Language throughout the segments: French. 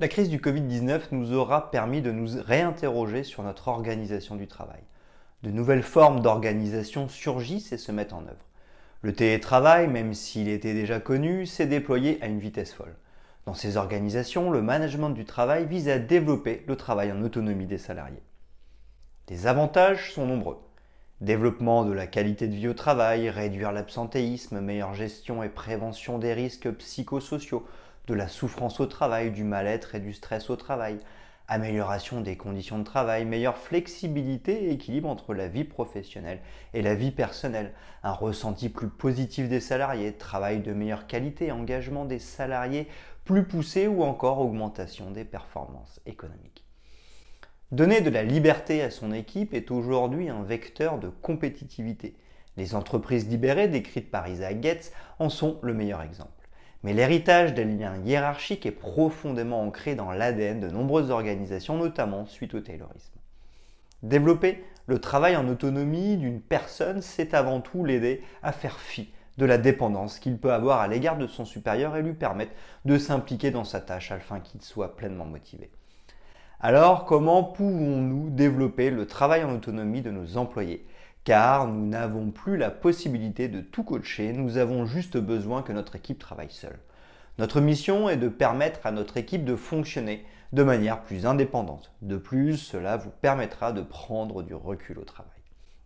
La crise du Covid-19 nous aura permis de nous réinterroger sur notre organisation du travail. De nouvelles formes d'organisation surgissent et se mettent en œuvre. Le télétravail, même s'il était déjà connu, s'est déployé à une vitesse folle. Dans ces organisations, le management du travail vise à développer le travail en autonomie des salariés. Les avantages sont nombreux. Développement de la qualité de vie au travail, réduire l'absentéisme, meilleure gestion et prévention des risques psychosociaux, de la souffrance au travail, du mal-être et du stress au travail, amélioration des conditions de travail, meilleure flexibilité et équilibre entre la vie professionnelle et la vie personnelle, un ressenti plus positif des salariés, travail de meilleure qualité, engagement des salariés plus poussé ou encore augmentation des performances économiques. Donner de la liberté à son équipe est aujourd'hui un vecteur de compétitivité. Les entreprises libérées décrites par Isaac Getz en sont le meilleur exemple. Mais l'héritage des liens hiérarchiques est profondément ancré dans l'ADN de nombreuses organisations, notamment suite au taylorisme. Développer le travail en autonomie d'une personne, c'est avant tout l'aider à faire fi de la dépendance qu'il peut avoir à l'égard de son supérieur et lui permettre de s'impliquer dans sa tâche afin qu'il soit pleinement motivé. Alors, comment pouvons-nous développer le travail en autonomie de nos employés car nous n'avons plus la possibilité de tout coacher, nous avons juste besoin que notre équipe travaille seule. Notre mission est de permettre à notre équipe de fonctionner de manière plus indépendante. De plus, cela vous permettra de prendre du recul au travail.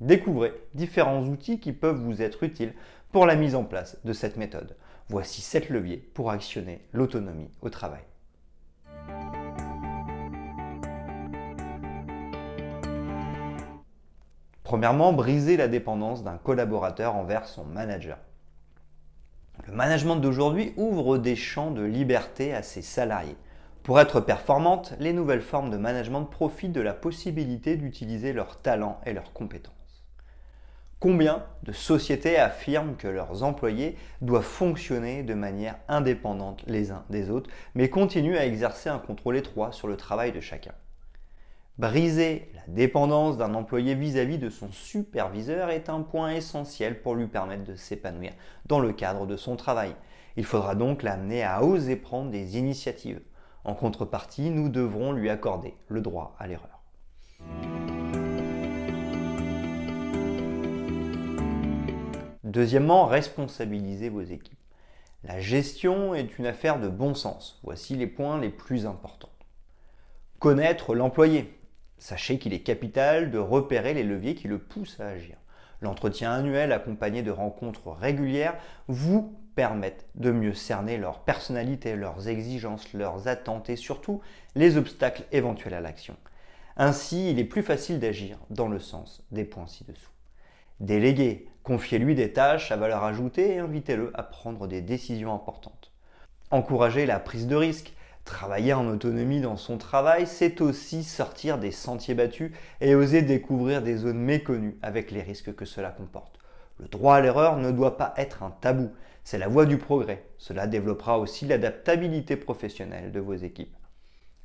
Découvrez différents outils qui peuvent vous être utiles pour la mise en place de cette méthode. Voici 7 leviers pour actionner l'autonomie au travail. Premièrement, briser la dépendance d'un collaborateur envers son manager. Le management d'aujourd'hui ouvre des champs de liberté à ses salariés. Pour être performantes, les nouvelles formes de management profitent de la possibilité d'utiliser leurs talents et leurs compétences. Combien de sociétés affirment que leurs employés doivent fonctionner de manière indépendante les uns des autres, mais continuent à exercer un contrôle étroit sur le travail de chacun Briser la dépendance d'un employé vis-à-vis de son superviseur est un point essentiel pour lui permettre de s'épanouir dans le cadre de son travail. Il faudra donc l'amener à oser prendre des initiatives. En contrepartie, nous devrons lui accorder le droit à l'erreur. Deuxièmement, Responsabiliser vos équipes. La gestion est une affaire de bon sens. Voici les points les plus importants. Connaître l'employé. Sachez qu'il est capital de repérer les leviers qui le poussent à agir. L'entretien annuel accompagné de rencontres régulières vous permettent de mieux cerner leur personnalité, leurs exigences, leurs attentes et surtout les obstacles éventuels à l'action. Ainsi, il est plus facile d'agir dans le sens des points ci-dessous. Déléguer, confiez-lui des tâches à valeur ajoutée et invitez-le à prendre des décisions importantes. Encouragez la prise de risque, Travailler en autonomie dans son travail, c'est aussi sortir des sentiers battus et oser découvrir des zones méconnues avec les risques que cela comporte. Le droit à l'erreur ne doit pas être un tabou, c'est la voie du progrès. Cela développera aussi l'adaptabilité professionnelle de vos équipes.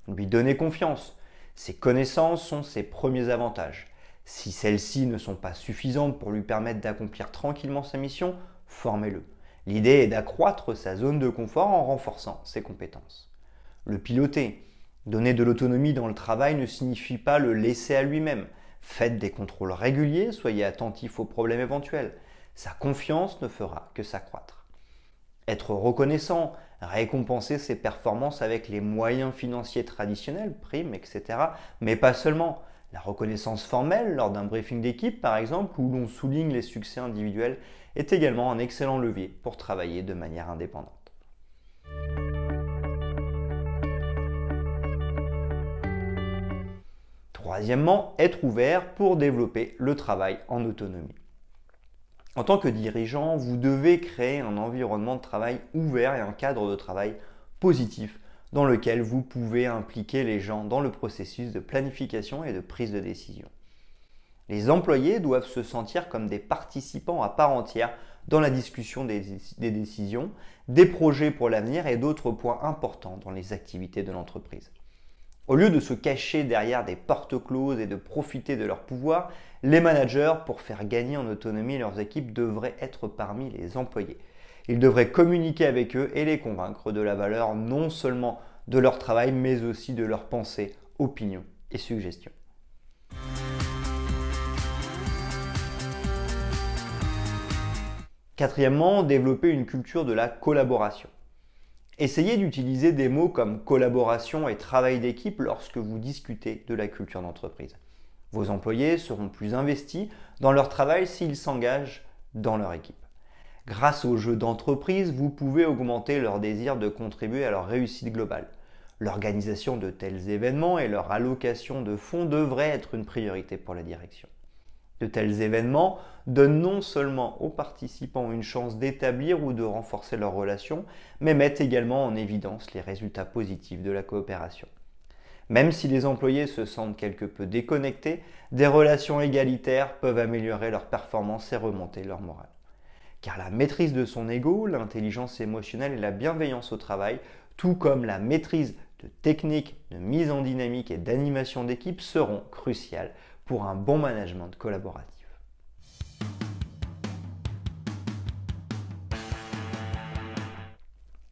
Lui donner confiance. Ses connaissances sont ses premiers avantages. Si celles-ci ne sont pas suffisantes pour lui permettre d'accomplir tranquillement sa mission, formez-le. L'idée est d'accroître sa zone de confort en renforçant ses compétences le piloter. Donner de l'autonomie dans le travail ne signifie pas le laisser à lui-même. Faites des contrôles réguliers, soyez attentifs aux problèmes éventuels. Sa confiance ne fera que s'accroître. Être reconnaissant, récompenser ses performances avec les moyens financiers traditionnels, primes, etc. Mais pas seulement. La reconnaissance formelle lors d'un briefing d'équipe, par exemple, où l'on souligne les succès individuels, est également un excellent levier pour travailler de manière indépendante. troisièmement, être ouvert pour développer le travail en autonomie. En tant que dirigeant, vous devez créer un environnement de travail ouvert et un cadre de travail positif dans lequel vous pouvez impliquer les gens dans le processus de planification et de prise de décision. Les employés doivent se sentir comme des participants à part entière dans la discussion des, des décisions, des projets pour l'avenir et d'autres points importants dans les activités de l'entreprise. Au lieu de se cacher derrière des portes closes et de profiter de leur pouvoir, les managers, pour faire gagner en autonomie leurs équipes, devraient être parmi les employés. Ils devraient communiquer avec eux et les convaincre de la valeur non seulement de leur travail, mais aussi de leurs pensées, opinions et suggestions. Quatrièmement, développer une culture de la collaboration. Essayez d'utiliser des mots comme collaboration et travail d'équipe lorsque vous discutez de la culture d'entreprise. Vos employés seront plus investis dans leur travail s'ils s'engagent dans leur équipe. Grâce au jeu d'entreprise, vous pouvez augmenter leur désir de contribuer à leur réussite globale. L'organisation de tels événements et leur allocation de fonds devraient être une priorité pour la direction. De tels événements donnent non seulement aux participants une chance d'établir ou de renforcer leurs relations, mais mettent également en évidence les résultats positifs de la coopération. Même si les employés se sentent quelque peu déconnectés, des relations égalitaires peuvent améliorer leur performance et remonter leur morale. Car la maîtrise de son ego, l'intelligence émotionnelle et la bienveillance au travail, tout comme la maîtrise de techniques de mise en dynamique et d'animation d'équipe seront cruciales pour un bon management collaboratif.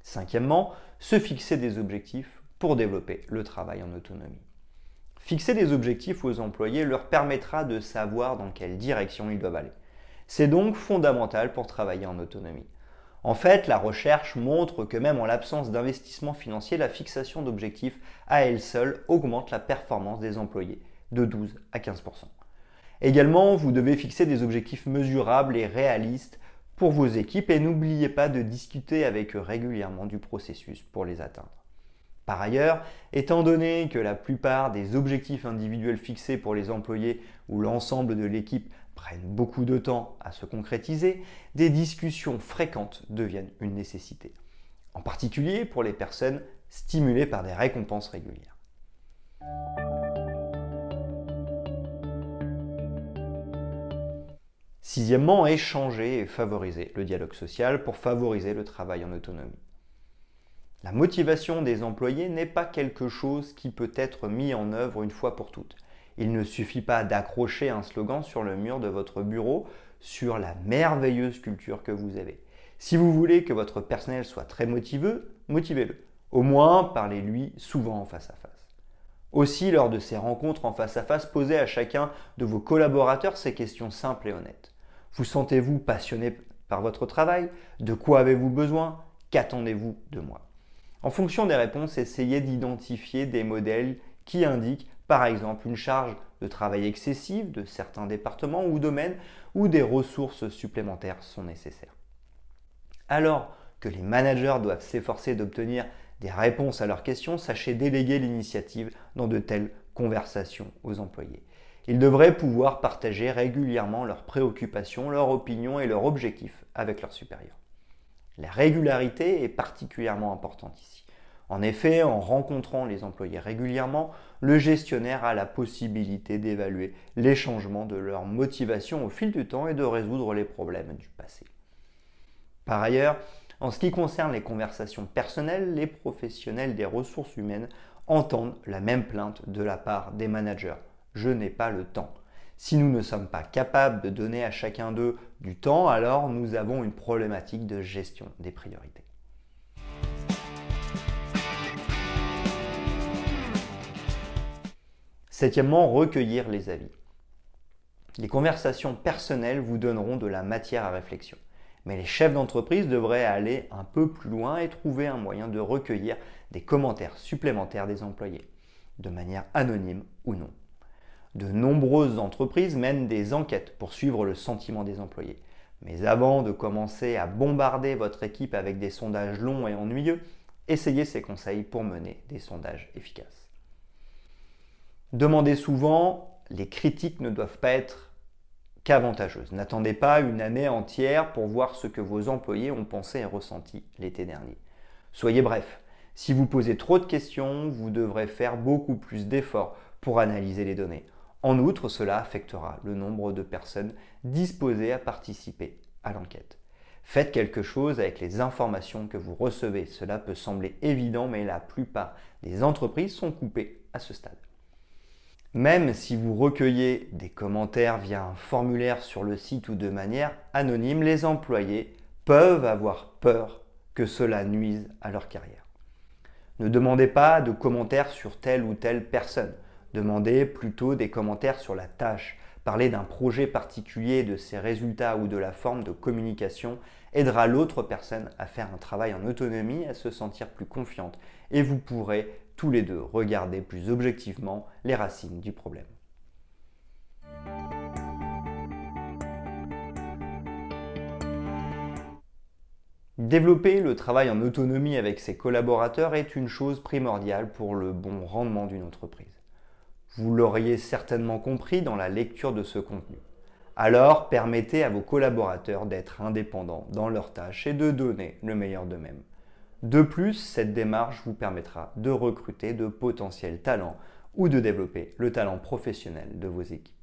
Cinquièmement, se fixer des objectifs pour développer le travail en autonomie. Fixer des objectifs aux employés leur permettra de savoir dans quelle direction ils doivent aller. C'est donc fondamental pour travailler en autonomie. En fait, la recherche montre que même en l'absence d'investissement financier, la fixation d'objectifs à elle seule augmente la performance des employés de 12 à 15%. Également, vous devez fixer des objectifs mesurables et réalistes pour vos équipes et n'oubliez pas de discuter avec eux régulièrement du processus pour les atteindre. Par ailleurs, étant donné que la plupart des objectifs individuels fixés pour les employés ou l'ensemble de l'équipe prennent beaucoup de temps à se concrétiser, des discussions fréquentes deviennent une nécessité, en particulier pour les personnes stimulées par des récompenses régulières. Sixièmement, échanger et favoriser le dialogue social pour favoriser le travail en autonomie. La motivation des employés n'est pas quelque chose qui peut être mis en œuvre une fois pour toutes. Il ne suffit pas d'accrocher un slogan sur le mur de votre bureau sur la merveilleuse culture que vous avez. Si vous voulez que votre personnel soit très motivé, motivez-le. Au moins, parlez-lui souvent en face à face. Aussi, lors de ces rencontres en face à face, posez à chacun de vos collaborateurs ces questions simples et honnêtes. Vous sentez-vous passionné par votre travail De quoi avez-vous besoin Qu'attendez-vous de moi En fonction des réponses, essayez d'identifier des modèles qui indiquent par exemple une charge de travail excessive de certains départements ou domaines où des ressources supplémentaires sont nécessaires. Alors que les managers doivent s'efforcer d'obtenir des réponses à leurs questions, sachez déléguer l'initiative dans de telles conversations aux employés. Ils devraient pouvoir partager régulièrement leurs préoccupations, leurs opinions et leurs objectifs avec leurs supérieurs. La régularité est particulièrement importante ici. En effet, en rencontrant les employés régulièrement, le gestionnaire a la possibilité d'évaluer les changements de leur motivation au fil du temps et de résoudre les problèmes du passé. Par ailleurs, en ce qui concerne les conversations personnelles, les professionnels des ressources humaines entendent la même plainte de la part des managers je n'ai pas le temps. Si nous ne sommes pas capables de donner à chacun d'eux du temps, alors nous avons une problématique de gestion des priorités. Septièmement, recueillir les avis. Les conversations personnelles vous donneront de la matière à réflexion. Mais les chefs d'entreprise devraient aller un peu plus loin et trouver un moyen de recueillir des commentaires supplémentaires des employés, de manière anonyme ou non de nombreuses entreprises mènent des enquêtes pour suivre le sentiment des employés. Mais avant de commencer à bombarder votre équipe avec des sondages longs et ennuyeux, essayez ces conseils pour mener des sondages efficaces. Demandez souvent, les critiques ne doivent pas être qu'avantageuses. N'attendez pas une année entière pour voir ce que vos employés ont pensé et ressenti l'été dernier. Soyez bref, si vous posez trop de questions, vous devrez faire beaucoup plus d'efforts pour analyser les données. En outre, cela affectera le nombre de personnes disposées à participer à l'enquête. Faites quelque chose avec les informations que vous recevez. Cela peut sembler évident, mais la plupart des entreprises sont coupées à ce stade. Même si vous recueillez des commentaires via un formulaire sur le site ou de manière anonyme, les employés peuvent avoir peur que cela nuise à leur carrière. Ne demandez pas de commentaires sur telle ou telle personne. Demandez plutôt des commentaires sur la tâche. Parler d'un projet particulier, de ses résultats ou de la forme de communication aidera l'autre personne à faire un travail en autonomie, à se sentir plus confiante et vous pourrez tous les deux regarder plus objectivement les racines du problème. Développer le travail en autonomie avec ses collaborateurs est une chose primordiale pour le bon rendement d'une entreprise. Vous l'auriez certainement compris dans la lecture de ce contenu. Alors, permettez à vos collaborateurs d'être indépendants dans leurs tâches et de donner le meilleur d'eux-mêmes. De plus, cette démarche vous permettra de recruter de potentiels talents ou de développer le talent professionnel de vos équipes.